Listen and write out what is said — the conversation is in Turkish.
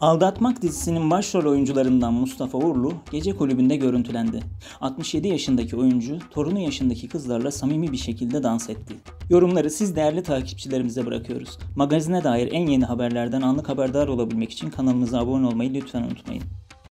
Aldatmak dizisinin başrol oyuncularından Mustafa Uğurlu gece kulübünde görüntülendi. 67 yaşındaki oyuncu torunu yaşındaki kızlarla samimi bir şekilde dans etti. Yorumları siz değerli takipçilerimize bırakıyoruz. Magazine dair en yeni haberlerden anlık haberdar olabilmek için kanalımıza abone olmayı lütfen unutmayın.